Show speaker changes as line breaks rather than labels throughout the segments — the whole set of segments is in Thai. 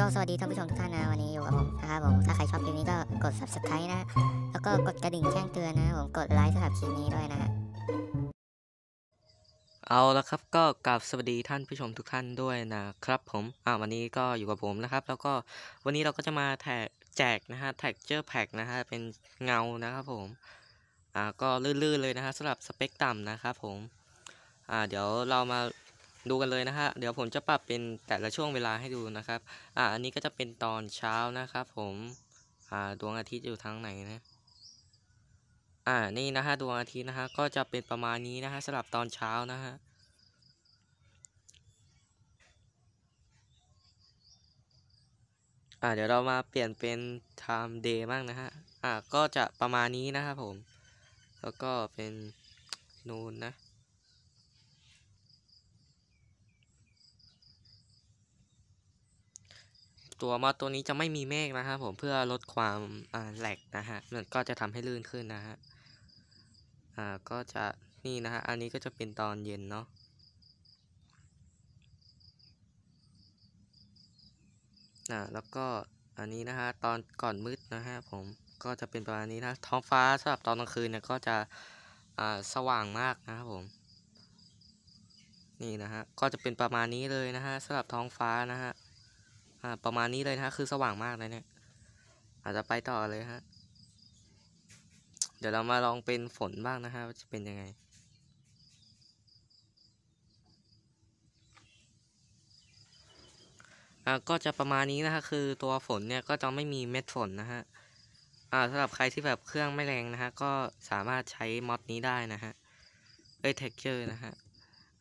ก็สวัสดีท่านผู้ชมทุกท่านนะวันนี้อยู่กับผมนะครับผมถ้าใครชอบคลิปนี้ก็กด subscribe นะแล้วก็กดกระดิ่งแจ้งเตือนนะผมกดไลค์สำหรับคลิปนี้ด้วยนะฮะเอาละครับก็กราบสวัสดีท่านผู้ชมทุกท่านด้วยนะครับผมอ่าวันนี้ก็อยู่กับผมนะครับ แล้วก็วันนี้เราก็จะมาแทกแจกนะฮะแท็กเจอร์แพ็กนะฮะเป็นเงานะครับผมอ่าก็ลื่นๆเลยนะฮะสำหรับสเปคต่ำนะครับผมอ่าเดี๋ยวเรา มาดูกันเลยนะฮะเดี๋ยวผมจะปรับเป็นแต่ละช่วงเวลาให้ดูนะครับ อ่า อันนี้ก็จะเป็นตอนเช้านะครับผม อ่า ดวงอาทิตย์อยู่ทางไหนนะ อ่า นี่นะฮะ ดวงอาทิตย์นะฮะ ก็จะเป็นประมาณนี้นะฮะสลับตอนเช้านะฮะ่าเดี๋ยวเรามาเปลี่ยนเป็น time day บ้างนะฮะ อ่า ก็จะประมาณนี้นะครับผม แล้วก็เป็นนูนนะตัวมอดตัวนี้จะไม่มีเมฆนะครับผมเพื่อลดความแหลกนะฮะมันก็จะทำให้ลื่นขึ้นนะฮะอ่าก็จะนี่นะฮะอันนี้ก็จะเป็นตอนเย็นเนาะอ่าแล้วก็อันนี้นะฮะตอนก่อนมืดนะฮะผมก็จะเป็นประมาณนี้นะท้องฟ้าสำหรับตอนกลางคืนเนี่ยก็จะอ่าสว่างมากนะครับผมนี่นะฮะก็จะเป็นประมาณนี้เลยนะฮะสำหรับท้องฟ้านะฮะอ่าประมาณนี้เลยนะคือสว่างมากเลยเนะี่ยอาจจะไปต่อเลยฮะเดี๋ยวเรามาลองเป็นฝนบ้างนะฮะว่าจะเป็นยังไงอ่าก็จะประมาณนี้นะฮะคือตัวฝนเนี่ยก็จะไม่มีเม็ดฝนนะฮะอ่าสำหรับใครที่แบบเครื่องไม่แรงนะฮะก็สามารถใช้มอดนี้ได้นะฮะเอ้ยเท็กเจอร์นะฮะ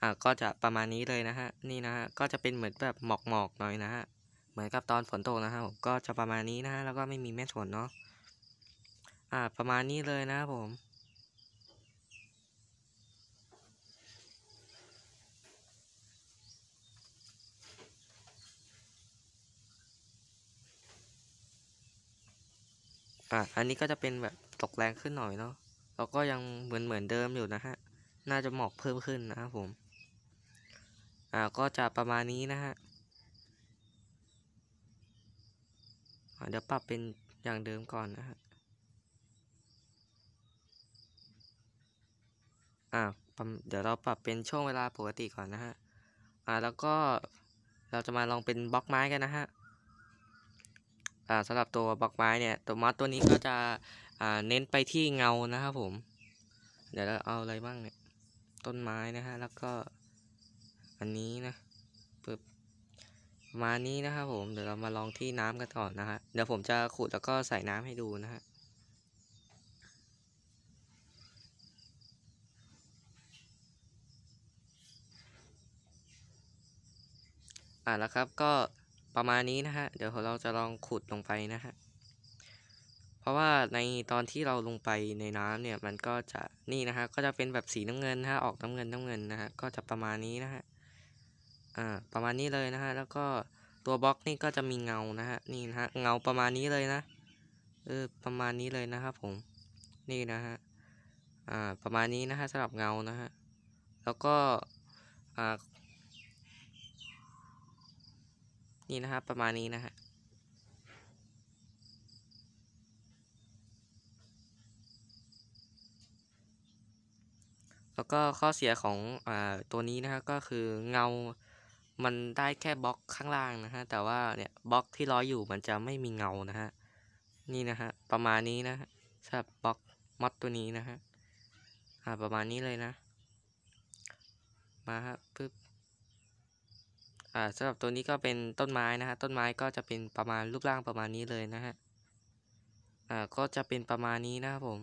อ่าก็จะประมาณนี้เลยนะฮะ นี่นะฮะ ก็จะเป็นเหมือนแบบหมอกๆหน่อยนะฮะเหมือนกับตอนฝนตกนะครับผมก็จะประมาณนี้นะแล้วก็ไม่มีแม่ฝนเนาะอ่าประมาณนี้เลยนะครับผมอ่ะอันนี้ก็จะเป็นแบบตกแรงขึ้นหน่อยเนาะเราก็ยังเหมือนเหมือนเดิมอยู่นะฮะน่าจะหมอกเพิ่มขึ้นนะครับผมอ่าก็จะประมาณนี้นะฮะเดี๋ยวปรับเป็นอย่างเดิมก่อนนะฮะอ่าเดี๋ยวเราปรับเป็นช่วงเวลาปกติก่อนนะฮะ อ่า แล้วก็เราจะมาลองเป็นบล็อกไม้กันนะฮะ อ่าสำหรับตัวบล็อกไม้เนี่ยตัวมัดตัวนี้ก็จะ อ่า เน้นไปที่เงานะครับผม เดี๋ยวเราเอาอะไรบ้างเนี่ย ต้นไม้นะฮะ แล้วก็อันนี้นะมานี้นะครับผม เดี๋ยวเรามาลองที่น้ำกันก่อนนะฮะเดี๋ยวผมจะขุดแล้วก็ใส่น้ำให้ดูนะฮะอ่ะแล้วครับ ก็ประมาณนี้นะฮะเดี๋ยวเราจะลองขุดลงไปนะฮะเพราะว่าในตอนที่เราลงไปในน้ำเนี่ย มันก็จะ นี่นะฮะก็จะเป็นแบบสีน้ำเงินนะฮะออกน้ำเงินน้ำเงินนะฮะก็จะประมาณนี้นะฮะอ่าประมาณนี้ เลยนะฮะแล้วก็ตัวบล็อกนี่ก็จะมีเงานะฮะนี่นะฮะเงาประมาณนี้เลยนะเออประมาณนี้เลยนะครับผม นี่ นะฮะ อ่าประมาณนี้นะฮะสำหรับเงานะฮะ แล้วก็ อ่า นี่นะครับประมาณนี้ นะฮะ แล้วก็ข้อเสีย ของอตัวนี้นะครับก็คือเงามันได้แค่บล็อกข้างล่างนะฮะแต่ว่าเนี่ยบล็อกที่ร้อยอยู่มันจะไม่มีเงานะฮะนี่นะฮะประมาณนี้นะสำหรับบล็อกมอดตัวนี้นะฮะอ่าประมาณนี้เลยนะมาฮะปึ๊บอ่าสำหรับตัวนี้ก็เป็นต้นไม้นะฮะต้นไม้ก็จะเป็นประมาณรูปร่างประมาณนี้เลยนะฮะอ่าก็จะเป็นประมาณนี้นะครับผม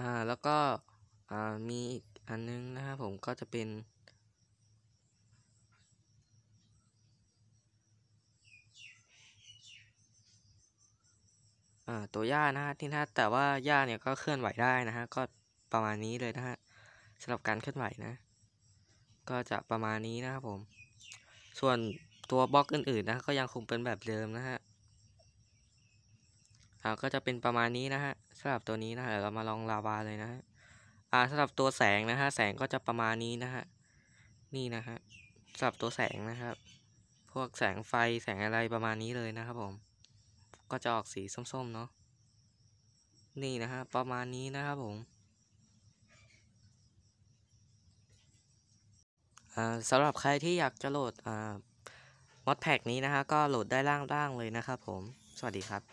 อ่าแล้วก็อ่ามีอีกอันนึงนะครับผมก็จะเป็นอ่าตัวย่านะฮะที่ถ้าแต่ว่าย่าเนี่ยก็เคลื่อนไหวได้นะฮะ ก็ประมาณนี้เลยนะฮะสำหรับการเคลื่อนไหวนะก็จะประมาณนี้นะครับผมส่วนตัวบล็อกอื่นๆนะก็ยังคงเป็นแบบเดิมนะฮะอ่าก็จะเป็นประมาณนี้นะฮะสำหรับตัวนี้นะฮะเรามาลองลาวาเลยนะฮะ อ่าสำหรับตัวแสงนะฮะ แสงก็จะประมาณนี้นะฮะ นี่นะฮะสำหรับตัวแสงนะครับ พวกแสงไฟ แสงอะไรประมาณนี้เลยนะครับผม ก็จะออกสีส้มๆเนาะ นี่นะฮะ ประมาณนี้นะครับผมสำหรับใครที่อยากจะโหลดมอดแพ็กนี้นะฮะ ก็โหลดได้ล่างๆเลยนะครับผม สวัสดีครับ